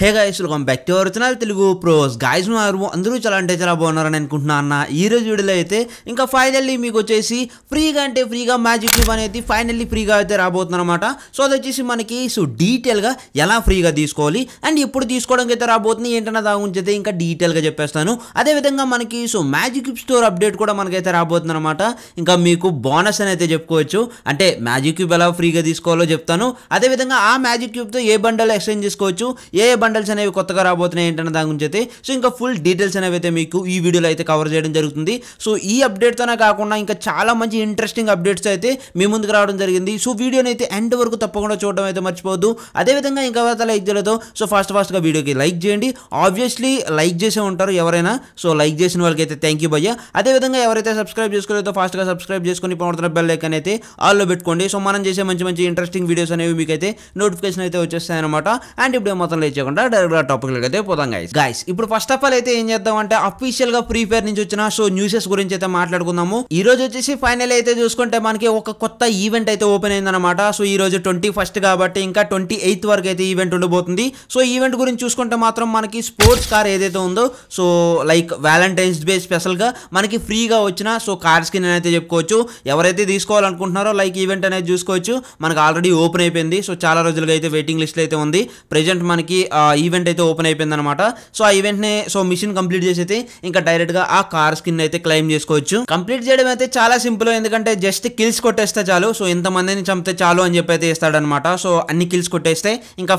hey guys welcome back to original Telugu pros guys మారు అందరూ చాలా అంటే చాలా బాగున్నారని అనుకుంటున్నా అన్న ఈ రోజు వీడియోలో అయితే ఇంకా ఫైనల్లీ మీకు వచ్చేసి ఫ్రీగా అంటే ఫ్రీగా మ్యాజిక్ క్యూబ్ అనేది ఫైనల్లీ ఫ్రీగా అయితే రాబోతుందన్నమాట సో అది వచ్చేసి మనకి సో డీటెయిల్గా ఎలా ఫ్రీగా తీసుకోవాలి అండ్ ఎప్పుడు తీసుకోవడానికి అయితే రాబోతుంది ఏంటన్న దాని గురించి అయితే ఇంకా డీటెయిల్గా చెప్పేస్తాను అదేవిధంగా మనకి so magic cube store update కూడా మనకైతే రాబోతుందన్నమాట ఇంకా మీకు బోనస్ అని అయితే చెప్పుకోవచ్చు అంటే మ్యాజిక్ క్యూబ్ ఎలా ఫ్రీగా తీసుకోవాలో చెప్తాను అదేవిధంగా ఆ మ్యాజిక్ క్యూబ్తో ఏ బండలు ఎక్స్చేంజ్ చేసుకోవచ్చు ఏ బండల్స్ అనేవి కొత్తగా రాబోతున్నాయి ఏంటన్న దాని గురించి అయితే సో ఇంకా ఫుల్ డీటెయిల్స్ అనేవి అయితే మీకు ఈ వీడియోలో అయితే కవర్ చేయడం జరుగుతుంది సో ఈ అప్డేట్తోనే కాకుండా ఇంకా చాలా మంచి ఇంట్రెస్టింగ్ అప్డేట్స్ అయితే మీ ముందుకు రావడం జరిగింది సో వీడియోని అయితే ఎండ్ వరకు తప్పకుండా చూడడం అయితే మర్చిపోవద్దు అదేవిధంగా ఇంకా లైక్ చేయలేదు సో ఫాస్ట్ ఫాస్ట్గా వీడియోకి లైక్ చేయండి ఆబ్వియస్లీ లైక్ చేసే ఉంటారు ఎవరైనా సో లైక్ చేసిన అయితే థ్యాంక్ యూ భయ్య అదేవిధంగా ఎవరైతే సబ్స్క్రైబ్ చేసుకోలేదో ఫాస్ట్గా సబ్స్క్రైబ్ చేసుకుని పడుతున్న బెల్ ఐకన్ అయితే ఆల్లో పెట్టుకోండి సో మనం చేసే మంచి మంచి ఇంట్రెస్టింగ్ వీడియోస్ అనేవి మీకైతే నోటిఫికేషన్ అయితే వచ్చేస్తాయి అనమాట అండ్ ఇప్పుడు మొత్తం చేయకుండా కాకుండా డైరెక్ట్ గా టాపిక్ అయితే పోదాం గైస్ గైస్ ఇప్పుడు ఫస్ట్ ఆఫ్ ఆల్ అయితే ఏం చేద్దాం అంటే అఫీషియల్ గా ప్రిపేర్ ఫైర్ నుంచి వచ్చిన సో న్యూసెస్ గురించి అయితే మాట్లాడుకుందాము ఈ రోజు వచ్చేసి ఫైనల్ అయితే చూసుకుంటే మనకి ఒక కొత్త ఈవెంట్ అయితే ఓపెన్ అయిందనమాట సో ఈ రోజు ట్వంటీ ఫస్ట్ కాబట్టి ఇంకా ట్వంటీ ఎయిత్ వరకు అయితే ఈవెంట్ ఉండబోతుంది సో ఈవెంట్ గురించి చూసుకుంటే మాత్రం మనకి స్పోర్ట్స్ కార్ ఏదైతే ఉందో so like Valentine's Day special గా మనకి ఫ్రీగా వచ్చిన సో కార్స్ కి నేనైతే చెప్పుకోవచ్చు ఎవరైతే తీసుకోవాలనుకుంటున్నారో లైక్ ఈవెంట్ అనేది చూసుకోవచ్చు మనకి ఆల్రెడీ ఓపెన్ అయిపోయింది సో చాలా రోజులుగా అయితే వెయిటింగ్ లిస్ట్ అయితే ఉంది ప్రెజెంట్ మనకి ఈవెంట్ అయితే ఓపెన్ అయిపోయిందనమాట సో ఆ ఈవెంట్నే సో మిషన్ కంప్లీట్ చేసి అయితే ఇంకా డైరెక్ట్గా ఆ కార్ స్కిన్ అయితే క్లెయిమ్ చేసుకోవచ్చు కంప్లీట్ చేయడం అయితే చాలా సింపుల్ ఎందుకంటే జస్ట్ కిల్స్ కొట్టేస్తే చాలు సో మందిని చంపితే చాలు అని చెప్పి అయితే ఇస్తాడనమాట సో అన్ని కిల్స్ కొట్టేస్తే ఇంకా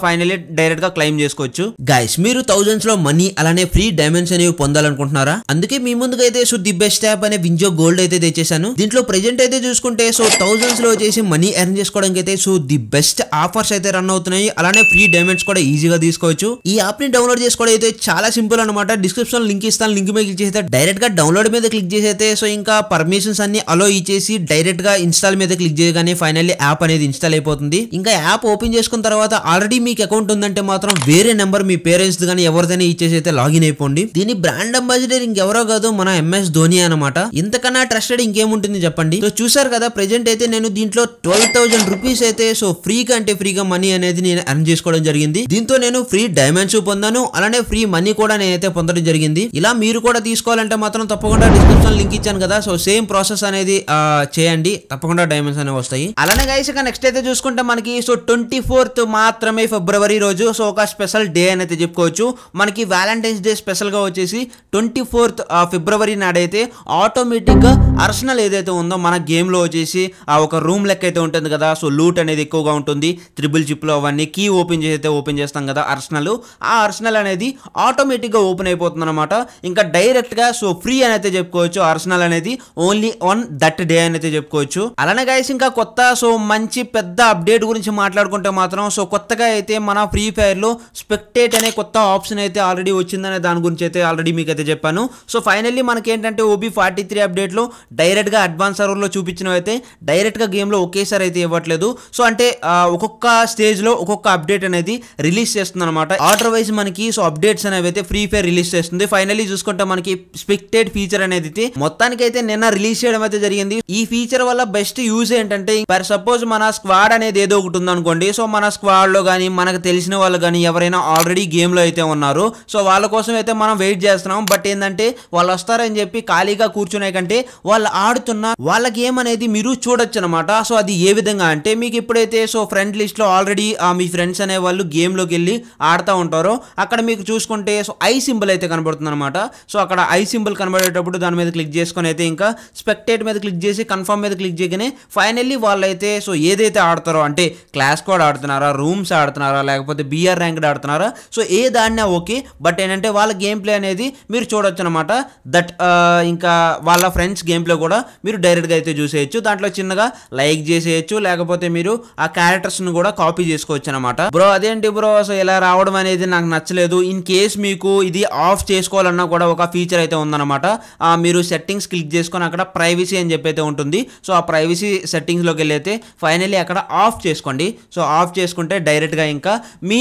డైరెక్ట్ గా క్లెయిమ్ చేసుకోవచ్చు గైస్ మీరు లో మనీ అలానే ఫ్రీ డైమండ్స్ అనేవి పొందాలనుకుంటున్నారా అందుకే మీ ముందుకైతే సో ది బెస్ట్ యాప్ అనే వింజో గోల్డ్ అయితే తెచ్చేసాను దీంట్లో ప్రెజెంట్ అయితే చూసుకుంటే సో థౌజండ్స్ లో వచ్చేసి మనీ ఎర్న్ చేసుకోవడానికి అయితే సో ది బెస్ట్ ఆఫర్స్ అయితే రన్ అవుతున్నాయి అలానే ఫ్రీ డైమండ్స్ కూడా ఈజీగా తీసుకోవచ్చు చేసుకోవచ్చు ఈ యాప్ ని డౌన్లోడ్ చేసుకోవడం అయితే చాలా సింపుల్ అనమాట డిస్క్రిప్షన్ లింక్ ఇస్తాను లింక్ మీద క్లిక్ చేస్తే డైరెక్ట్ గా డౌన్లోడ్ మీద క్లిక్ చేసైతే సో ఇంకా పర్మిషన్స్ అన్ని అలో ఇచ్చేసి డైరెక్ట్ గా ఇన్స్టాల్ మీద క్లిక్ చేయగానే ఫైనల్లీ యాప్ అనేది ఇన్స్టాల్ అయిపోతుంది ఇంకా యాప్ ఓపెన్ చేసుకున్న తర్వాత ఆల్రెడీ మీకు అకౌంట్ ఉందంటే మాత్రం వేరే నెంబర్ మీ పేరెంట్స్ కానీ ఎవరిదైనా ఇచ్చేసి అయితే లాగిన్ అయిపోండి దీని బ్రాండ్ అంబాసిడర్ ఇంకెవరో కాదు మన ఎంఎస్ ధోని అనమాట ఇంతకన్నా ట్రస్టెడ్ ఇంకేముంటుంది చెప్పండి సో చూసారు కదా ప్రెజెంట్ అయితే నేను దీంట్లో ట్వెల్వ్ రూపీస్ అయితే సో ఫ్రీగా అంటే ఫ్రీగా మనీ అనేది నేను అర్న్ చేసుకోవడం జరిగింది దీంతో నేను ఫ్రీ డైమండ్స్ పొందాను అలానే ఫ్రీ మనీ కూడా నేనైతే పొందడం జరిగింది ఇలా మీరు కూడా తీసుకోవాలంటే మాత్రం తప్పకుండా డిస్క్రిప్షన్ లింక్ ఇచ్చాను కదా సో సేమ్ ప్రాసెస్ అనేది చేయండి తప్పకుండా డైమండ్స్ అనేవి వస్తాయి అలానే గైస్ ఇక నెక్స్ట్ అయితే చూసుకుంటే మనకి సో ట్వంటీ ఫోర్త్ మాత్రమే ఫిబ్రవరి రోజు సో ఒక స్పెషల్ డే అని అయితే చెప్పుకోవచ్చు మనకి వ్యాలంటైన్స్ డే స్పెషల్ గా వచ్చేసి ట్వంటీ ఫోర్త్ ఫిబ్రవరి నాడైతే గా అర్సనల్ ఏదైతే ఉందో మన గేమ్ లో వచ్చేసి ఆ ఒక రూమ్ లెక్క అయితే ఉంటుంది కదా సో లూట్ అనేది ఎక్కువగా ఉంటుంది త్రిబుల్ చిప్ లో అవన్నీ కీ ఓపెన్ చేసి అయితే ఓపెన్ చేస్తాం కదా అర్సనల్ ఆర్సనల్ ఆ ఆర్సనల్ అనేది ఆటోమేటిక్గా ఓపెన్ అయిపోతుంది అనమాట ఇంకా డైరెక్ట్గా సో ఫ్రీ అని అయితే చెప్పుకోవచ్చు ఆర్సనల్ అనేది ఓన్లీ ఆన్ దట్ డే అని అయితే చెప్పుకోవచ్చు అలానే గైస్ ఇంకా కొత్త సో మంచి పెద్ద అప్డేట్ గురించి మాట్లాడుకుంటే మాత్రం సో కొత్తగా అయితే మన ఫ్రీ ఫైర్లో స్పెక్టేట్ అనే కొత్త ఆప్షన్ అయితే ఆల్రెడీ వచ్చిందనే దాని గురించి అయితే ఆల్రెడీ మీకు అయితే చెప్పాను సో ఫైనల్లీ మనకి ఏంటంటే ఓబీ ఫార్టీ త్రీ అప్డేట్లో డైరెక్ట్గా అడ్వాన్స్ సర్వర్లో చూపించిన అయితే డైరెక్ట్గా గేమ్లో ఒకేసారి అయితే ఇవ్వట్లేదు సో అంటే ఒక్కొక్క స్టేజ్లో ఒక్కొక్క అప్డేట్ అనేది రిలీజ్ చేస్తుంది అనమాట ఆర్డర్ వైజ్ మనకి సో అప్డేట్స్ అనేవి అయితే ఫ్రీ ఫైర్ రిలీజ్ చేస్తుంది ఫైనల్లీ చూసుకుంటే మనకి స్పెక్టెడ్ ఫీచర్ అనేది మొత్తానికి అయితే నిన్న రిలీజ్ చేయడం అయితే జరిగింది ఈ ఫీచర్ వల్ల బెస్ట్ యూజ్ ఏంటంటే ఫర్ సపోజ్ మన స్క్వాడ్ అనేది ఏదో ఒకటి ఉందనుకోండి సో మన స్క్వాడ్ లో కానీ మనకు తెలిసిన వాళ్ళు కానీ ఎవరైనా ఆల్రెడీ గేమ్ లో అయితే ఉన్నారు సో వాళ్ళ కోసం అయితే మనం వెయిట్ చేస్తున్నాం బట్ ఏంటంటే వాళ్ళు వస్తారని చెప్పి ఖాళీగా కూర్చునే కంటే వాళ్ళు ఆడుతున్న వాళ్ళ గేమ్ అనేది మీరు చూడొచ్చు అనమాట సో అది ఏ విధంగా అంటే మీకు ఎప్పుడైతే సో ఫ్రెండ్ లిస్ట్ లో ఆల్రెడీ మీ ఫ్రెండ్స్ అనే వాళ్ళు గేమ్ లోకి వెళ్ళి ఆడుతూ ఉంటారో అక్కడ మీకు చూసుకుంటే సో ఐ సింబల్ అయితే కనబడుతుంది అనమాట సో అక్కడ ఐ సింబల్ కనబడేటప్పుడు దాని మీద క్లిక్ చేసుకొని అయితే ఇంకా స్పెక్టేట్ మీద క్లిక్ చేసి కన్ఫర్మ్ మీద క్లిక్ చేయగానే ఫైనల్లీ వాళ్ళైతే సో ఏదైతే ఆడతారో అంటే క్లాస్ కోడ్ ఆడుతున్నారా రూమ్స్ ఆడుతున్నారా లేకపోతే బీఆర్ ర్యాంక్డ్ ఆడుతున్నారా సో ఏ దాన్నే ఓకే బట్ ఏంటంటే వాళ్ళ గేమ్ ప్లే అనేది మీరు చూడొచ్చు అనమాట దట్ ఇంకా వాళ్ళ ఫ్రెండ్స్ గేమ్ ప్లే కూడా మీరు డైరెక్ట్గా అయితే చూసేయచ్చు దాంట్లో చిన్నగా లైక్ చేసేయచ్చు లేకపోతే మీరు ఆ క్యారెక్టర్స్ను కూడా కాపీ చేసుకోవచ్చు అనమాట బ్రో అదేంటి బ్రో సో ఇలా రావడం అనేది నాకు నచ్చలేదు ఇన్ కేస్ మీకు ఇది ఆఫ్ చేసుకోవాలన్నా కూడా ఒక ఫీచర్ అయితే ఉందన్నమాట మీరు సెట్టింగ్స్ క్లిక్ చేసుకొని అక్కడ ప్రైవసీ అని చెప్పి అయితే ఉంటుంది సో ఆ ప్రైవసీ సెట్టింగ్స్లోకి వెళ్ళైతే ఫైనలీ అక్కడ ఆఫ్ చేసుకోండి సో ఆఫ్ చేసుకుంటే డైరెక్ట్గా ఇంకా మీ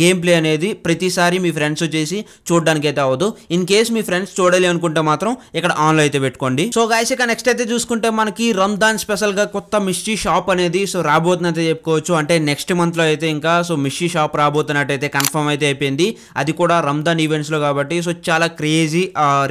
గేమ్ ప్లే అనేది ప్రతిసారి మీ ఫ్రెండ్స్ వచ్చేసి చూడడానికి అయితే అవ్వదు ఇన్ కేస్ మీ ఫ్రెండ్స్ చూడాలి అనుకుంటే మాత్రం ఇక్కడ ఆన్లో అయితే పెట్టుకోండి సో గాయస్ ఇక నెక్స్ట్ అయితే చూసుకుంటే మనకి రంజాన్ స్పెషల్గా కొత్త మిస్టీ షాప్ అనేది సో రాబోతున్నట్టు చెప్పుకోవచ్చు అంటే నెక్స్ట్ మంత్లో అయితే ఇంకా సో మిస్టీ షాప్ రాబోతున్నట్టయితే అయితే కన్ఫర్మ్ అయితే అయిపోయింది అది కూడా రంజాన్ ఈవెంట్స్లో కాబట్టి సో చాలా క్రేజీ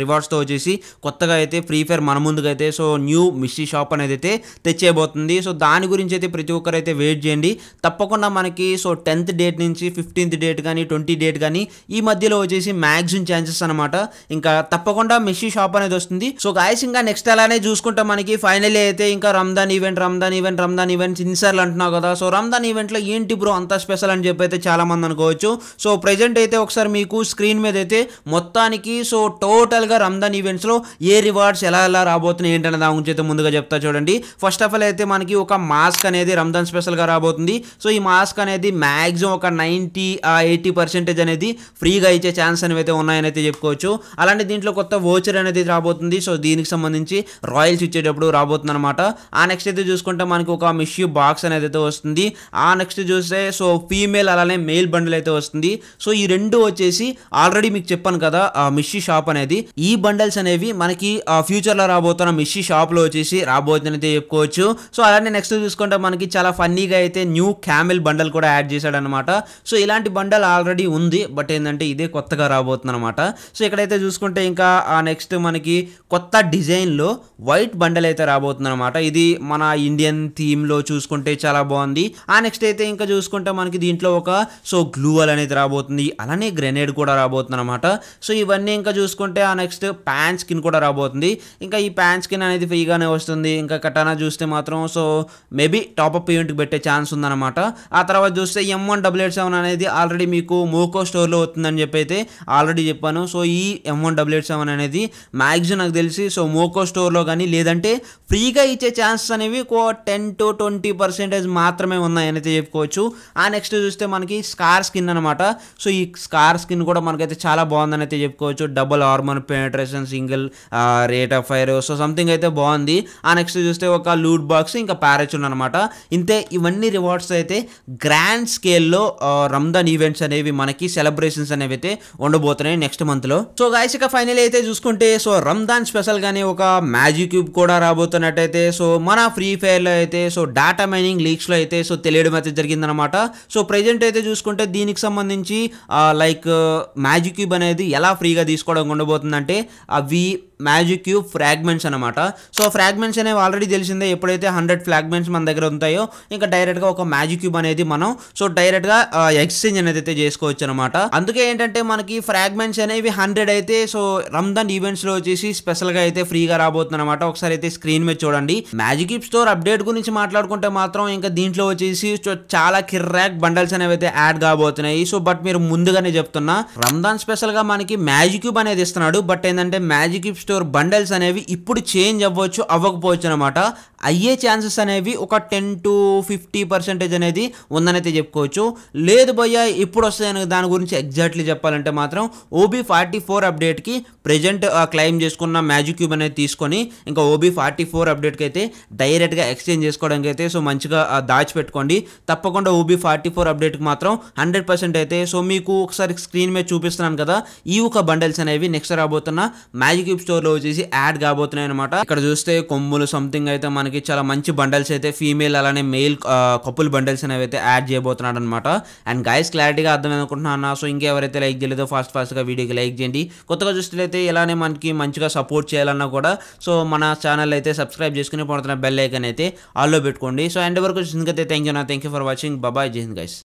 రివార్డ్స్తో వచ్చేసి కొత్తగా అయితే ఫ్రీ ఫైర్ మన ముందుగా అయితే సో న్యూ మిస్టీ షాప్ అనేది అయితే తెచ్చేయబోతుంది సో దాని గురించి అయితే ప్రతి ఒక్కరు అయితే వెయిట్ చేయండి తప్పకుండా మనకి సో టెన్త్ డేట్ నుంచి ఫిఫ్టీన్త్ డేట్ కానీ ట్వంటీ డేట్ కానీ ఈ మధ్యలో వచ్చేసి మ్యాక్సిమం ఛాన్సెస్ అనమాట ఇంకా తప్పకుండా మిస్సీ షాప్ అనేది వస్తుంది సో గాయస్ ఇంకా నెక్స్ట్ అలానే చూసుకుంటే మనకి ఫైనల్ అయితే ఇంకా Ramzan event Ramzan event Ramzan event ఇన్సార్లు అంటున్నావు కదా సో రంజాన్ ఈవెంట్లో ఏంటి బ్రో అంత స్పెషల్ అని చెప్పి అయితే చాలా మంది అనుకోవచ్చు చూసుకోవచ్చు సో ప్రజెంట్ అయితే ఒకసారి మీకు స్క్రీన్ మీద అయితే మొత్తానికి సో టోటల్గా రంజాన్ ఈవెంట్స్లో ఏ రివార్డ్స్ ఎలా ఎలా రాబోతున్నాయి ఏంటనే దాని గురించి అయితే ముందుగా చెప్తా చూడండి ఫస్ట్ ఆఫ్ ఆల్ అయితే మనకి ఒక మాస్క్ అనేది రంజాన్ స్పెషల్గా రాబోతుంది సో ఈ మాస్క్ అనేది మ్యాక్సిమం ఒక నైంటీ ఎయిటీ పర్సెంటేజ్ అనేది ఫ్రీగా ఇచ్చే ఛాన్స్ అనేవి అయితే ఉన్నాయని అయితే చెప్పుకోవచ్చు అలాంటి దీంట్లో కొత్త ఓచర్ అనేది రాబోతుంది సో దీనికి సంబంధించి రాయల్స్ ఇచ్చేటప్పుడు రాబోతుంది అనమాట ఆ నెక్స్ట్ అయితే చూసుకుంటే మనకి ఒక మిష్యూ బాక్స్ అనేది అయితే వస్తుంది ఆ నెక్స్ట్ చూస్తే సో ఫీమేల్ అలానే మేల్ బండ్లు అయితే వస్తుంది సో ఈ రెండు వచ్చేసి ఆల్రెడీ మీకు చెప్పాను కదా ఆ మిషి షాప్ అనేది ఈ బండల్స్ అనేవి మనకి ఫ్యూచర్లో రాబోతున్న మిషి షాప్లో వచ్చేసి రాబోతుందైతే చెప్పుకోవచ్చు సో అలానే నెక్స్ట్ చూసుకుంటే మనకి చాలా ఫన్నీగా అయితే న్యూ క్యామిల్ బండల్ కూడా యాడ్ చేశాడనమాట సో ఇలాంటి బండల్ ఆల్రెడీ ఉంది బట్ ఏంటంటే ఇదే కొత్తగా రాబోతుంది అనమాట సో ఇక్కడైతే చూసుకుంటే ఇంకా నెక్స్ట్ మనకి కొత్త డిజైన్లో వైట్ బండల్ అయితే రాబోతుంది అనమాట ఇది మన ఇండియన్ థీమ్లో చూసుకుంటే చాలా బాగుంది ఆ నెక్స్ట్ అయితే ఇంకా చూసుకుంటే మనకి దీంట్లో ఒక సో గ్లూ గోల్ అనేది రాబోతుంది అలానే గ్రెనేడ్ కూడా రాబోతుంది అనమాట సో ఇవన్నీ ఇంకా చూసుకుంటే ఆ నెక్స్ట్ ప్యాన్ స్కిన్ కూడా రాబోతుంది ఇంకా ఈ ప్యాన్ స్కిన్ అనేది ఫ్రీగానే వస్తుంది ఇంకా కటానా చూస్తే మాత్రం సో మేబీ టాప్అప్ ఈవెంట్కి పెట్టే ఛాన్స్ ఉందన్నమాట ఆ తర్వాత చూస్తే M one double eight seven అనేది ఆల్రెడీ మీకు మోకో స్టోర్లో వస్తుందని చెప్పి అయితే ఆల్రెడీ చెప్పాను సో ఈ M one double eight seven అనేది మ్యాక్సిమం నాకు తెలిసి సో మోకో స్టోర్లో కానీ లేదంటే ఫ్రీగా ఇచ్చే ఛాన్సెస్ అనేవి ఒక టెన్ టు ట్వంటీ పర్సెంటేజ్ మాత్రమే ఉన్నాయని అయితే చెప్పుకోవచ్చు ఆ నెక్స్ట్ చూస్తే మనకి స్కార్ స్కిన్ అనమాట సో ఈ స్కార్ స్కిన్ కూడా మనకైతే చాలా బాగుందని అయితే చెప్పుకోవచ్చు double armour penetration single rate of fire so something అయితే బాగుంది ఆ నెక్స్ట్ చూస్తే ఒక లూట్ బాక్స్ ఇంకా ప్యారాచూన్ అనమాట ఇంతే ఇవన్నీ రివార్డ్స్ అయితే గ్రాండ్ స్కేల్లో రంజాన్ ఈవెంట్స్ అనేవి మనకి సెలబ్రేషన్స్ అనేవి అయితే ఉండబోతున్నాయి నెక్స్ట్ మంత్లో సో గాయస్ ఇక ఫైనల్ అయితే చూసుకుంటే సో రంజాన్ స్పెషల్గానే ఒక మ్యాజిక్ క్యూబ్ కూడా రాబోతున్నట్టయితే సో మన ఫ్రీ ఫైర్లో అయితే సో డాటా మైనింగ్ లీక్స్లో అయితే సో తెలియడం అయితే జరిగిందనమాట సో ప్రజెంట్ అయితే చూసుకుంటే దీనికి సంబంధించి లైక్ మ్యాజిక్ క్యూబ్ అనేది ఎలా ఫ్రీగా తీసుకోవడం ఉండబోతుందంటే అవి మ్యాజిక్ క్యూబ్ ఫ్రాగ్మెంట్స్ అనమాట సో ఫ్రాగ్మెంట్స్ అనేవి ఆల్రెడీ తెలిసిందే ఎప్పుడైతే హండ్రెడ్ ఫ్రాగ్మెంట్స్ మన దగ్గర ఉంటాయో ఇంకా డైరెక్ట్గా ఒక మ్యాజిక్ క్యూబ్ అనేది మనం సో డైరెక్ట్గా ఎక్స్చేంజ్ అనేది అయితే చేసుకోవచ్చు అనమాట అందుకే ఏంటంటే మనకి ఫ్రాగ్మెంట్స్ అనేవి హండ్రెడ్ అయితే సో రంజాన్ ఈవెంట్స్లో వచ్చేసి స్పెషల్గా అయితే ఫ్రీగా రాబోతుంది అనమాట ఒకసారి అయితే స్క్రీన్ మీద చూడండి మ్యాజిక్ క్యూబ్ స్టోర్ అప్డేట్ గురించి మాట్లాడుకుంటే మాత్రం ఇంకా దీంట్లో వచ్చేసి చాలా కిర్రాక్ బండల్స్ అనేవి అయితే యాడ్ కాబోతున్నాయి ఉన్నాయి సో బట్ మీరు ముందుగానే చెప్తున్నా రంజాన్ స్పెషల్ గా మనకి మ్యాజిక్ క్యూబ్ అనేది ఇస్తున్నాడు బట్ ఏంటంటే మ్యాజిక్ క్యూబ్ స్టోర్ బండల్స్ అనేవి ఇప్పుడు చేంజ్ అవ్వచ్చు అవ్వకపోవచ్చు అనమాట అయ్యే ఛాన్సెస్ అనేవి ఒక టెన్ టు ఫిఫ్టీ పర్సెంటేజ్ అనేది ఉందనైతే చెప్పుకోవచ్చు లేదు భయ్య ఇప్పుడు వస్తాయని దాని గురించి ఎగ్జాక్ట్లీ చెప్పాలంటే మాత్రం ఓబీ ఫార్టీ ఫోర్ అప్డేట్కి ప్రజెంట్ క్లెయిమ్ చేసుకున్న మ్యాజిక్ క్యూబ్ అనేది తీసుకొని ఇంకా ఓబీ ఫార్టీ ఫోర్ అప్డేట్కి అయితే డైరెక్ట్గా ఎక్స్చేంజ్ చేసుకోవడానికి అయితే సో మంచిగా దాచిపెట్టుకోండి తప్పకుండా ఓబీ ఫార్టీ ఫోర్ అప్డేట్కి మాత్రం హండ్రెడ్ పర్సెంట్ అయితే సో మీకు ఒకసారి స్క్రీన్ మీద చూపిస్తున్నాను కదా ఈ ఒక బండల్స్ అనేవి నెక్స్ట్ రాబోతున్న మ్యాజిక్ క్యూబ్ స్టోర్లో వచ్చేసి యాడ్ కాబోతున్నాయి అనమాట ఇక్కడ చూస్తే కొమ్ములు సంథింగ్ అయితే మనకి మనకి చాలా మంచి బండల్స్ అయితే ఫీమేల్ అలానే మెయిల్ కపుల్ బండల్స్ అనేవి అయితే యాడ్ చేయబోతున్నాడు అనమాట అండ్ గైస్ క్లారిటీగా అర్థమైంది అనుకుంటున్నా సో ఇంకెవరైతే లైక్ చేయలేదో ఫాస్ట్ ఫాస్ట్గా వీడియోకి లైక్ చేయండి కొత్తగా చూస్తే ఇలానే మనకి మంచిగా సపోర్ట్ చేయాలన్నా కూడా సో మన ఛానల్ అయితే సబ్స్క్రైబ్ చేసుకుని పడుతున్న బెల్ ఐకన్ అయితే ఆల్లో పెట్టుకోండి సో ఎండ్ వరకు చూసినకైతే థ్యాంక్ యూ నా థ్యాంక్ యూ ఫర్ వాచింగ్ బాబాయ్ జై గైస్